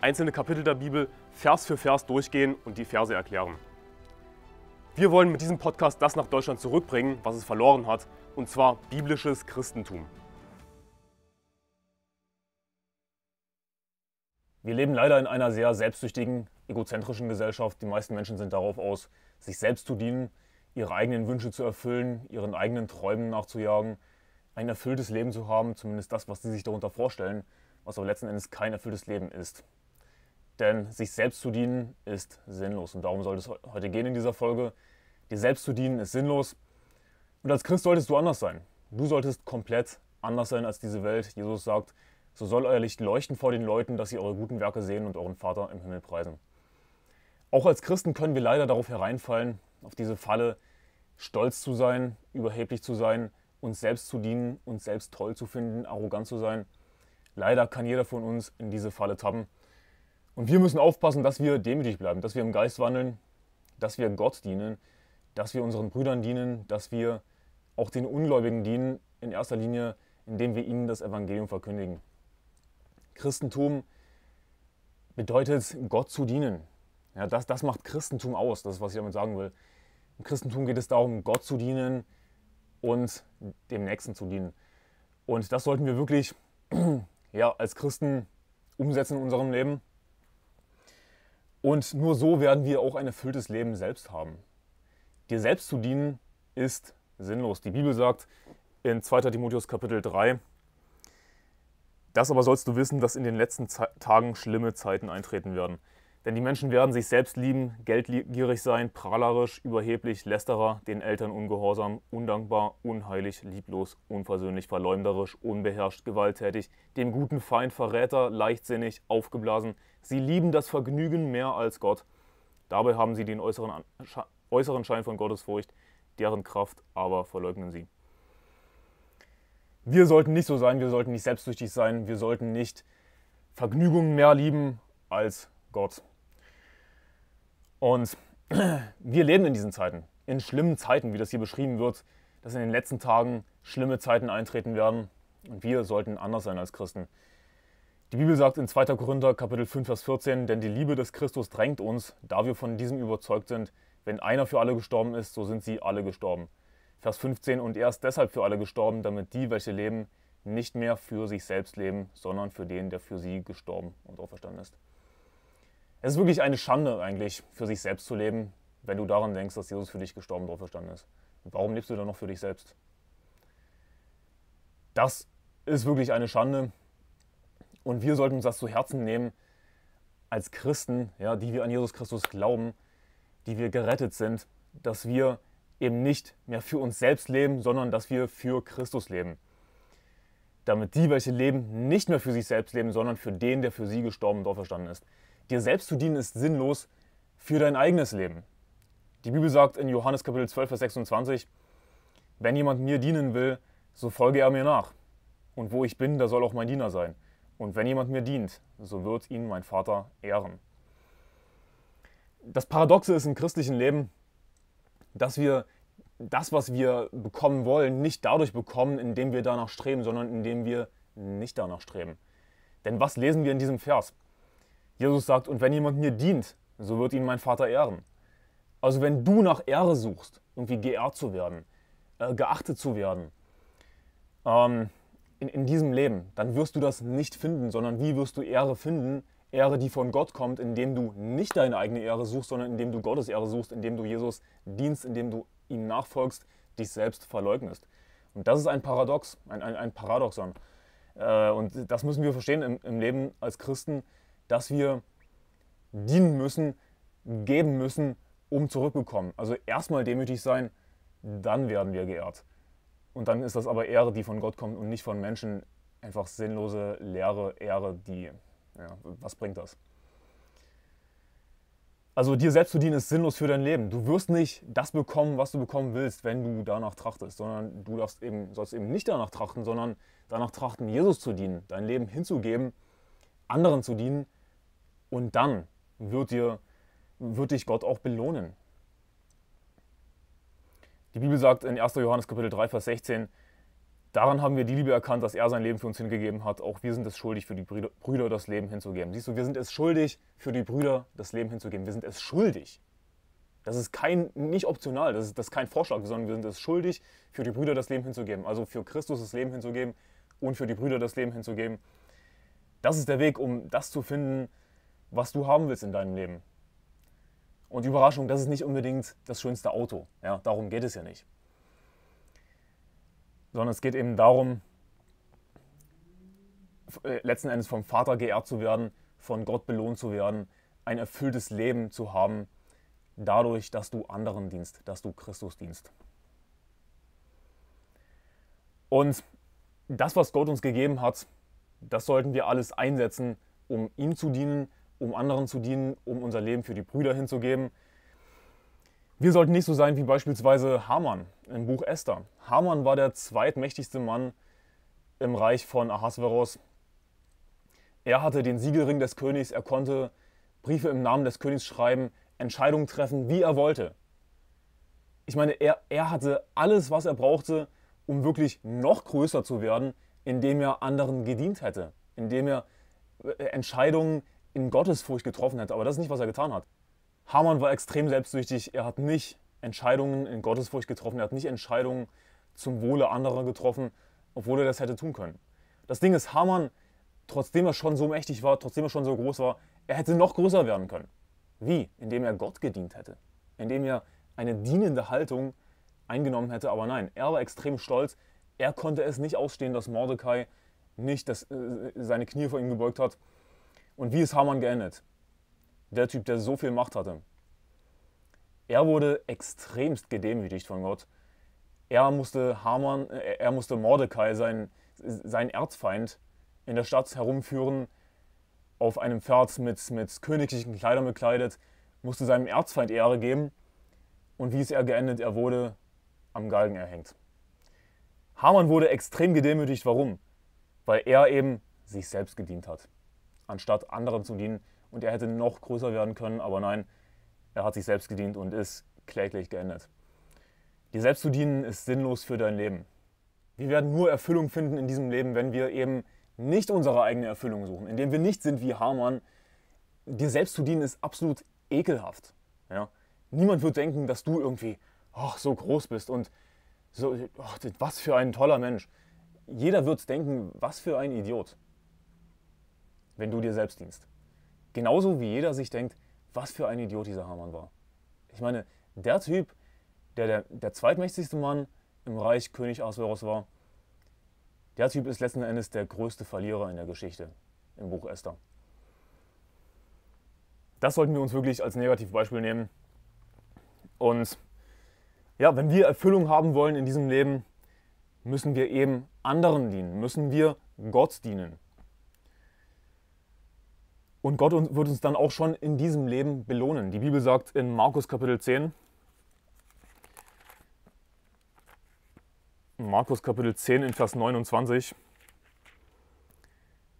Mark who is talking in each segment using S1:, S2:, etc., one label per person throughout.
S1: einzelne Kapitel der Bibel Vers für Vers durchgehen und die Verse erklären. Wir wollen mit diesem Podcast das nach Deutschland zurückbringen, was es verloren hat, und zwar biblisches Christentum. Wir leben leider in einer sehr selbstsüchtigen, egozentrischen Gesellschaft. Die meisten Menschen sind darauf aus, sich selbst zu dienen, ihre eigenen Wünsche zu erfüllen, ihren eigenen Träumen nachzujagen, ein erfülltes Leben zu haben, zumindest das, was sie sich darunter vorstellen, was aber letzten Endes kein erfülltes Leben ist. Denn sich selbst zu dienen ist sinnlos. Und darum soll es heute gehen in dieser Folge. Dir selbst zu dienen ist sinnlos. Und als Christ solltest du anders sein. Du solltest komplett anders sein als diese Welt. Jesus sagt, so soll euer Licht leuchten vor den Leuten, dass sie eure guten Werke sehen und euren Vater im Himmel preisen. Auch als Christen können wir leider darauf hereinfallen, auf diese Falle, stolz zu sein, überheblich zu sein, uns selbst zu dienen, uns selbst toll zu finden, arrogant zu sein. Leider kann jeder von uns in diese Falle tappen. Und wir müssen aufpassen, dass wir demütig bleiben, dass wir im Geist wandeln, dass wir Gott dienen, dass wir unseren Brüdern dienen, dass wir auch den Ungläubigen dienen, in erster Linie, indem wir ihnen das Evangelium verkündigen. Christentum bedeutet, Gott zu dienen. Ja, das, das macht Christentum aus, das ist, was ich damit sagen will. Im Christentum geht es darum, Gott zu dienen und dem Nächsten zu dienen. Und das sollten wir wirklich ja, als Christen umsetzen in unserem Leben. Und nur so werden wir auch ein erfülltes Leben selbst haben. Dir selbst zu dienen ist sinnlos. Die Bibel sagt in 2. Timotheus Kapitel 3, das aber sollst du wissen, dass in den letzten Tagen schlimme Zeiten eintreten werden. Denn die Menschen werden sich selbst lieben, geldgierig sein, prahlerisch, überheblich, lästerer, den Eltern ungehorsam, undankbar, unheilig, lieblos, unversöhnlich, verleumderisch, unbeherrscht, gewalttätig, dem guten Feind Verräter, leichtsinnig, aufgeblasen, Sie lieben das Vergnügen mehr als Gott. Dabei haben sie den äußeren, äußeren Schein von Gottesfurcht, deren Kraft aber verleugnen sie. Wir sollten nicht so sein, wir sollten nicht selbstsüchtig sein, wir sollten nicht Vergnügungen mehr lieben als Gott. Und wir leben in diesen Zeiten, in schlimmen Zeiten, wie das hier beschrieben wird, dass in den letzten Tagen schlimme Zeiten eintreten werden. Und wir sollten anders sein als Christen. Die Bibel sagt in 2. Korinther Kapitel 5, Vers 14, denn die Liebe des Christus drängt uns, da wir von diesem überzeugt sind, wenn einer für alle gestorben ist, so sind sie alle gestorben. Vers 15, und er ist deshalb für alle gestorben, damit die, welche leben, nicht mehr für sich selbst leben, sondern für den, der für sie gestorben und auferstanden ist. Es ist wirklich eine Schande eigentlich, für sich selbst zu leben, wenn du daran denkst, dass Jesus für dich gestorben und auferstanden ist. Warum lebst du dann noch für dich selbst? Das ist wirklich eine Schande und wir sollten uns das zu Herzen nehmen als Christen, ja, die wir an Jesus Christus glauben, die wir gerettet sind, dass wir eben nicht mehr für uns selbst leben, sondern dass wir für Christus leben. Damit die, welche leben, nicht mehr für sich selbst leben, sondern für den, der für sie gestorben und auferstanden ist. Dir selbst zu dienen ist sinnlos für dein eigenes Leben. Die Bibel sagt in Johannes Kapitel 12, Vers 26, wenn jemand mir dienen will, so folge er mir nach. Und wo ich bin, da soll auch mein Diener sein. Und wenn jemand mir dient, so wird ihn mein Vater ehren. Das Paradoxe ist im christlichen Leben, dass wir das, was wir bekommen wollen, nicht dadurch bekommen, indem wir danach streben, sondern indem wir nicht danach streben. Denn was lesen wir in diesem Vers? Jesus sagt, und wenn jemand mir dient, so wird ihn mein Vater ehren. Also wenn du nach Ehre suchst, irgendwie geehrt zu werden, äh, geachtet zu werden, ähm, in, in diesem Leben, dann wirst du das nicht finden, sondern wie wirst du Ehre finden? Ehre, die von Gott kommt, indem du nicht deine eigene Ehre suchst, sondern indem du Gottes Ehre suchst, indem du Jesus dienst, indem du ihm nachfolgst, dich selbst verleugnest. Und das ist ein Paradox, ein, ein, ein Paradoxon. Äh, und das müssen wir verstehen im, im Leben als Christen, dass wir dienen müssen, geben müssen, um zurückzukommen. Also erstmal demütig sein, dann werden wir geehrt. Und dann ist das aber Ehre, die von Gott kommt und nicht von Menschen. Einfach sinnlose, leere Ehre, die, ja, was bringt das? Also dir selbst zu dienen ist sinnlos für dein Leben. Du wirst nicht das bekommen, was du bekommen willst, wenn du danach trachtest, sondern du darfst eben, sollst eben nicht danach trachten, sondern danach trachten, Jesus zu dienen, dein Leben hinzugeben, anderen zu dienen und dann wird, dir, wird dich Gott auch belohnen. Die Bibel sagt in 1. Johannes Kapitel 3, Vers 16, daran haben wir die Liebe erkannt, dass er sein Leben für uns hingegeben hat. Auch wir sind es schuldig, für die Brüder das Leben hinzugeben. Siehst du, wir sind es schuldig, für die Brüder das Leben hinzugeben. Wir sind es schuldig. Das ist kein, nicht optional, das ist, das ist kein Vorschlag, sondern wir sind es schuldig, für die Brüder das Leben hinzugeben. Also für Christus das Leben hinzugeben und für die Brüder das Leben hinzugeben. Das ist der Weg, um das zu finden, was du haben willst in deinem Leben. Und die Überraschung, das ist nicht unbedingt das schönste Auto. Ja, darum geht es ja nicht. Sondern es geht eben darum, äh, letzten Endes vom Vater geehrt zu werden, von Gott belohnt zu werden, ein erfülltes Leben zu haben, dadurch, dass du anderen dienst, dass du Christus dienst. Und das, was Gott uns gegeben hat, das sollten wir alles einsetzen, um ihm zu dienen um anderen zu dienen, um unser Leben für die Brüder hinzugeben. Wir sollten nicht so sein wie beispielsweise Haman im Buch Esther. Haman war der zweitmächtigste Mann im Reich von Ahasveros. Er hatte den Siegelring des Königs, er konnte Briefe im Namen des Königs schreiben, Entscheidungen treffen, wie er wollte. Ich meine, er, er hatte alles, was er brauchte, um wirklich noch größer zu werden, indem er anderen gedient hätte, indem er äh, Entscheidungen in Gottesfurcht getroffen hätte. Aber das ist nicht, was er getan hat. Hamann war extrem selbstsüchtig. Er hat nicht Entscheidungen in Gottesfurcht getroffen. Er hat nicht Entscheidungen zum Wohle anderer getroffen, obwohl er das hätte tun können. Das Ding ist, Hamann, trotzdem er schon so mächtig war, trotzdem er schon so groß war, er hätte noch größer werden können. Wie? Indem er Gott gedient hätte. Indem er eine dienende Haltung eingenommen hätte. Aber nein, er war extrem stolz. Er konnte es nicht ausstehen, dass Mordecai nicht dass, äh, seine Knie vor ihm gebeugt hat und wie ist Hamann geendet? Der Typ, der so viel Macht hatte. Er wurde extremst gedemütigt von Gott. Er musste Hamann, äh, er musste Mordecai, sein, seinen Erzfeind, in der Stadt herumführen, auf einem Pferd mit, mit königlichen Kleidern bekleidet, musste seinem Erzfeind Ehre geben. Und wie ist er geendet? Er wurde am Galgen erhängt. Hamann wurde extrem gedemütigt. Warum? Weil er eben sich selbst gedient hat anstatt anderen zu dienen. Und er hätte noch größer werden können, aber nein, er hat sich selbst gedient und ist kläglich geendet. Dir selbst zu dienen ist sinnlos für dein Leben. Wir werden nur Erfüllung finden in diesem Leben, wenn wir eben nicht unsere eigene Erfüllung suchen, indem wir nicht sind wie Hamann. Dir selbst zu dienen ist absolut ekelhaft. Ja? Niemand wird denken, dass du irgendwie oh, so groß bist und so, oh, was für ein toller Mensch. Jeder wird denken, was für ein Idiot wenn du dir selbst dienst. Genauso wie jeder sich denkt, was für ein Idiot dieser Hamann war. Ich meine, der Typ, der der, der zweitmächtigste Mann im Reich König Ahasveros war, der Typ ist letzten Endes der größte Verlierer in der Geschichte im Buch Esther. Das sollten wir uns wirklich als Negativbeispiel nehmen. Und ja, wenn wir Erfüllung haben wollen in diesem Leben, müssen wir eben anderen dienen, müssen wir Gott dienen. Und Gott wird uns dann auch schon in diesem Leben belohnen. Die Bibel sagt in Markus Kapitel 10, Markus Kapitel 10 in Vers 29,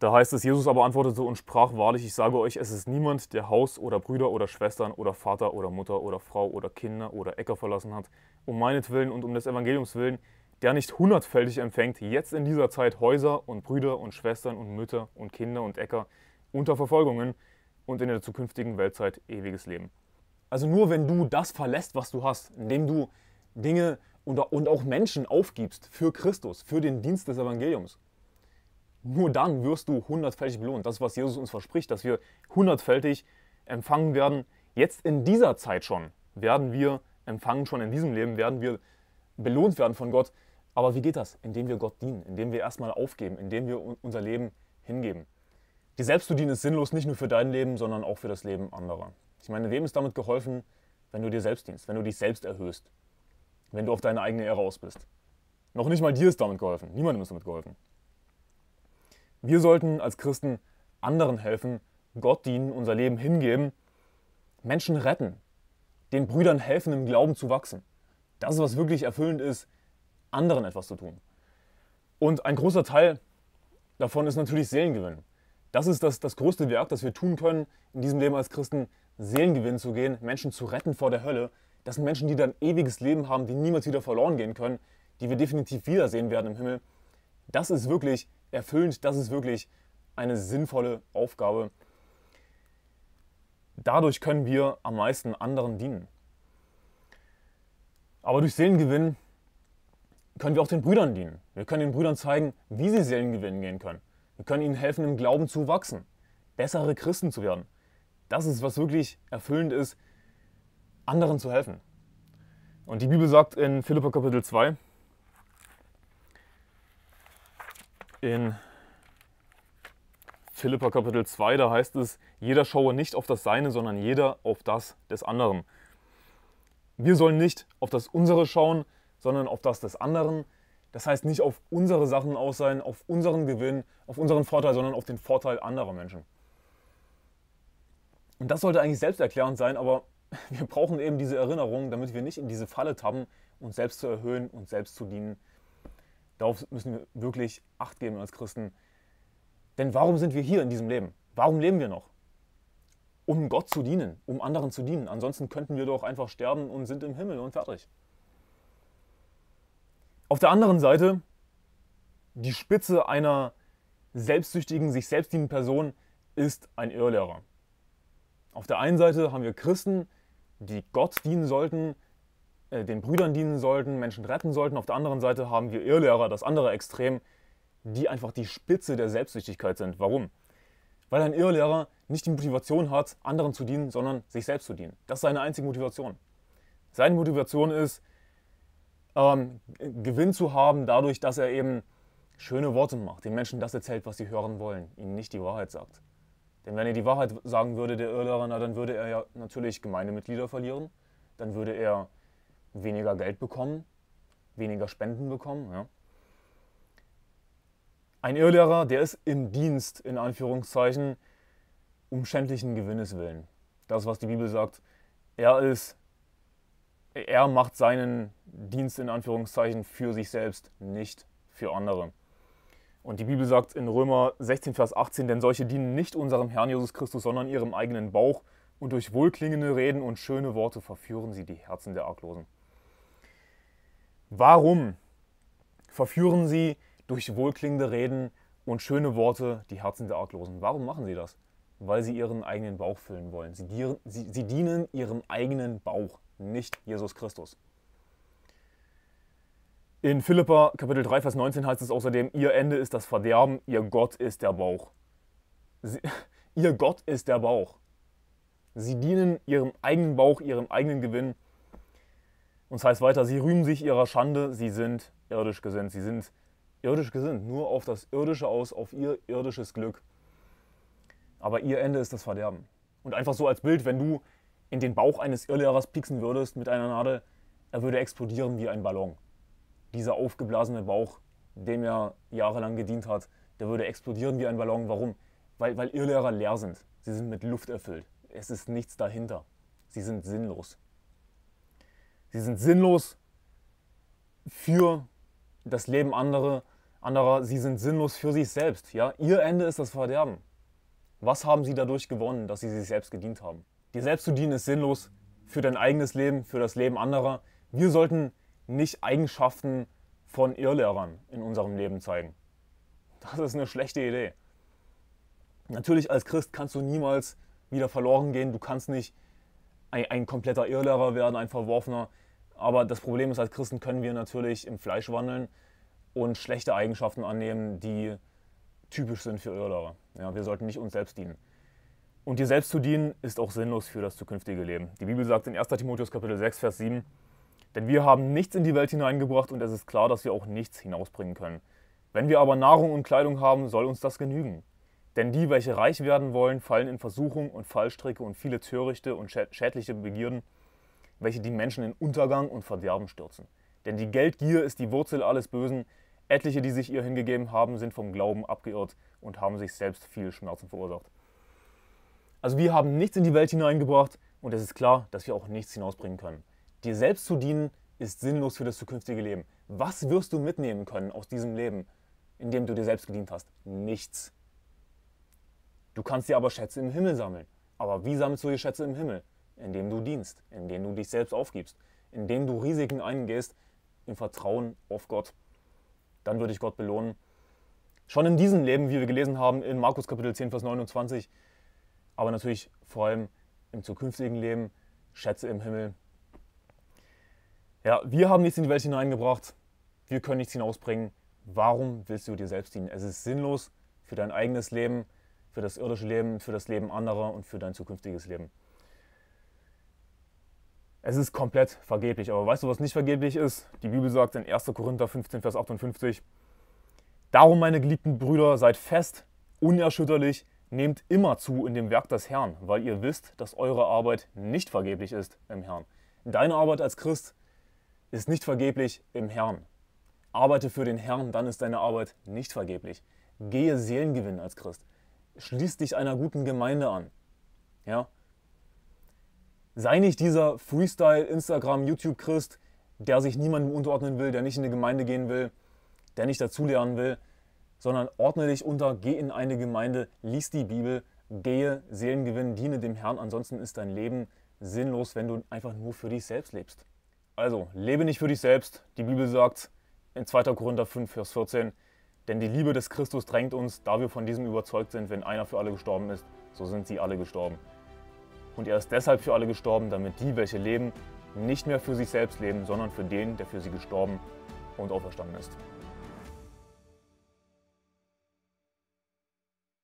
S1: da heißt es, Jesus aber antwortete und sprach wahrlich, ich sage euch, es ist niemand, der Haus oder Brüder oder Schwestern oder Vater oder Mutter oder Frau oder Kinder oder Äcker verlassen hat, um meinetwillen und um des Evangeliums willen, der nicht hundertfältig empfängt, jetzt in dieser Zeit Häuser und Brüder und Schwestern und Mütter und Kinder und Äcker, unter Verfolgungen und in der zukünftigen Weltzeit ewiges Leben. Also nur wenn du das verlässt, was du hast, indem du Dinge und, und auch Menschen aufgibst für Christus, für den Dienst des Evangeliums, nur dann wirst du hundertfältig belohnt. Das ist, was Jesus uns verspricht, dass wir hundertfältig empfangen werden. Jetzt in dieser Zeit schon werden wir empfangen, schon in diesem Leben werden wir belohnt werden von Gott. Aber wie geht das? Indem wir Gott dienen, indem wir erstmal aufgeben, indem wir unser Leben hingeben. Dir selbst zu dienen ist sinnlos, nicht nur für dein Leben, sondern auch für das Leben anderer. Ich meine, wem ist damit geholfen, wenn du dir selbst dienst, wenn du dich selbst erhöhst, wenn du auf deine eigene Ehre aus bist? Noch nicht mal dir ist damit geholfen, niemandem ist damit geholfen. Wir sollten als Christen anderen helfen, Gott dienen, unser Leben hingeben, Menschen retten, den Brüdern helfen, im Glauben zu wachsen. Das ist, was wirklich erfüllend ist, anderen etwas zu tun. Und ein großer Teil davon ist natürlich Seelengewinn. Das ist das, das größte Werk, das wir tun können, in diesem Leben als Christen Seelengewinn zu gehen, Menschen zu retten vor der Hölle. Das sind Menschen, die dann ewiges Leben haben, die niemals wieder verloren gehen können, die wir definitiv wiedersehen werden im Himmel. Das ist wirklich erfüllend, das ist wirklich eine sinnvolle Aufgabe. Dadurch können wir am meisten anderen dienen. Aber durch Seelengewinn können wir auch den Brüdern dienen. Wir können den Brüdern zeigen, wie sie Seelengewinnen gehen können. Wir können ihnen helfen, im Glauben zu wachsen, bessere Christen zu werden. Das ist, was wirklich erfüllend ist, anderen zu helfen. Und die Bibel sagt in Philippa Kapitel 2, in Philippa Kapitel 2, da heißt es, jeder schaue nicht auf das Seine, sondern jeder auf das des anderen. Wir sollen nicht auf das Unsere schauen, sondern auf das des anderen, das heißt nicht auf unsere Sachen aus sein, auf unseren Gewinn, auf unseren Vorteil, sondern auf den Vorteil anderer Menschen. Und das sollte eigentlich selbsterklärend sein, aber wir brauchen eben diese Erinnerung, damit wir nicht in diese Falle tappen, uns selbst zu erhöhen und selbst zu dienen. Darauf müssen wir wirklich Acht geben als Christen. Denn warum sind wir hier in diesem Leben? Warum leben wir noch? Um Gott zu dienen, um anderen zu dienen. Ansonsten könnten wir doch einfach sterben und sind im Himmel und fertig. Auf der anderen Seite, die Spitze einer selbstsüchtigen, sich selbstdienenden Person ist ein Irrlehrer. Auf der einen Seite haben wir Christen, die Gott dienen sollten, äh, den Brüdern dienen sollten, Menschen retten sollten. Auf der anderen Seite haben wir Irrlehrer, das andere Extrem, die einfach die Spitze der Selbstsüchtigkeit sind. Warum? Weil ein Irrlehrer nicht die Motivation hat, anderen zu dienen, sondern sich selbst zu dienen. Das ist seine einzige Motivation. Seine Motivation ist, ähm, Gewinn zu haben, dadurch, dass er eben schöne Worte macht, den Menschen das erzählt, was sie hören wollen, ihnen nicht die Wahrheit sagt. Denn wenn er die Wahrheit sagen würde, der Irrlehrer, dann würde er ja natürlich Gemeindemitglieder verlieren, dann würde er weniger Geld bekommen, weniger Spenden bekommen. Ja. Ein Irrlehrer, der ist im Dienst, in Anführungszeichen, um schändlichen Gewinnes willen. Das, was die Bibel sagt, er ist er macht seinen Dienst in Anführungszeichen für sich selbst, nicht für andere. Und die Bibel sagt in Römer 16, Vers 18, denn solche dienen nicht unserem Herrn Jesus Christus, sondern ihrem eigenen Bauch und durch wohlklingende Reden und schöne Worte verführen sie die Herzen der Arglosen. Warum verführen sie durch wohlklingende Reden und schöne Worte die Herzen der Arglosen? Warum machen sie das? Weil sie ihren eigenen Bauch füllen wollen. Sie, dienen ihrem eigenen Bauch nicht Jesus Christus. In Philippa Kapitel 3, Vers 19 heißt es außerdem, ihr Ende ist das Verderben, ihr Gott ist der Bauch. Sie, ihr Gott ist der Bauch. Sie dienen ihrem eigenen Bauch, ihrem eigenen Gewinn. Und es heißt weiter, sie rühmen sich ihrer Schande, sie sind irdisch gesinnt. Sie sind irdisch gesinnt, nur auf das Irdische aus, auf ihr irdisches Glück. Aber ihr Ende ist das Verderben. Und einfach so als Bild, wenn du in den Bauch eines Irrlehrers pieksen würdest mit einer Nadel, er würde explodieren wie ein Ballon. Dieser aufgeblasene Bauch, dem er jahrelang gedient hat, der würde explodieren wie ein Ballon. Warum? Weil, weil Irrlehrer leer sind. Sie sind mit Luft erfüllt. Es ist nichts dahinter. Sie sind sinnlos. Sie sind sinnlos für das Leben anderer, anderer. Sie sind sinnlos für sich selbst. Ja? Ihr Ende ist das Verderben. Was haben sie dadurch gewonnen, dass sie sich selbst gedient haben? Dir selbst zu dienen ist sinnlos für dein eigenes Leben, für das Leben anderer. Wir sollten nicht Eigenschaften von Irrlehrern in unserem Leben zeigen. Das ist eine schlechte Idee. Natürlich als Christ kannst du niemals wieder verloren gehen. Du kannst nicht ein, ein, kompletter Irrlehrer werden, ein Verworfener. Aber das Problem ist, als Christen können wir natürlich im Fleisch wandeln und schlechte Eigenschaften annehmen, die typisch sind für Irrlehrer. Ja, wir sollten nicht uns selbst dienen. Und dir selbst zu dienen ist auch sinnlos für das zukünftige Leben. Die Bibel sagt in 1. Timotheus Kapitel 6, Vers 7, denn wir haben nichts in die Welt hineingebracht und es ist klar, dass wir auch nichts hinausbringen können. Wenn wir aber Nahrung und Kleidung haben, soll uns das genügen. Denn die, welche reich werden wollen, fallen in Versuchung und Fallstricke und viele törichte und schädliche Begierden, welche die Menschen in Untergang und Verderben stürzen. Denn die Geldgier ist die Wurzel alles Bösen. Etliche, die sich ihr hingegeben haben, sind vom Glauben abgeirrt und haben sich selbst viel Schmerzen verursacht. Also wir haben nichts in die Welt hineingebracht und es ist klar, dass wir auch nichts hinausbringen können. Dir selbst zu dienen ist sinnlos für das zukünftige Leben. Was wirst du mitnehmen können aus diesem Leben, in dem du dir selbst gedient hast? Nichts. Du kannst dir aber Schätze im Himmel sammeln. Aber wie sammelst du dir Schätze im Himmel? Indem du dienst, indem du dich selbst aufgibst, indem du Risiken eingehst im Vertrauen auf Gott. Dann würde ich Gott belohnen. Schon in diesem Leben, wie wir gelesen haben in Markus Kapitel 10, Vers 29, aber natürlich vor allem im zukünftigen Leben, Schätze im Himmel. Ja, wir haben nichts in die Welt hineingebracht, wir können nichts hinausbringen. Warum willst du dir selbst dienen? Es ist sinnlos für dein eigenes Leben, für das irdische Leben, für das Leben anderer und für dein zukünftiges Leben. Es ist komplett vergeblich. Aber weißt du, was nicht vergeblich ist? Die Bibel sagt in 1. Korinther 15, Vers 58, Darum, meine geliebten Brüder, seid fest, unerschütterlich, Nehmt immer zu in dem Werk des Herrn, weil ihr wisst, dass eure Arbeit nicht vergeblich ist im Herrn. Deine Arbeit als Christ ist nicht vergeblich im Herrn. Arbeite für den Herrn, dann ist deine Arbeit nicht vergeblich. Gehe Seelengewinn als Christ. Schließ dich einer guten Gemeinde an. Ja? Sei nicht dieser Freestyle, Instagram, YouTube-Christ, der sich niemandem unterordnen will, der nicht in eine Gemeinde gehen will, der nicht dazulernen will, sondern ordne dich unter, geh in eine Gemeinde, lies die Bibel, gehe, Seelengewinn, diene dem Herrn. Ansonsten ist dein Leben sinnlos, wenn du einfach nur für dich selbst lebst. Also, lebe nicht für dich selbst. Die Bibel sagt in 2. Korinther 5, Vers 14, denn die Liebe des Christus drängt uns, da wir von diesem überzeugt sind, wenn einer für alle gestorben ist, so sind sie alle gestorben. Und er ist deshalb für alle gestorben, damit die, welche leben, nicht mehr für sich selbst leben, sondern für den, der für sie gestorben und auferstanden ist.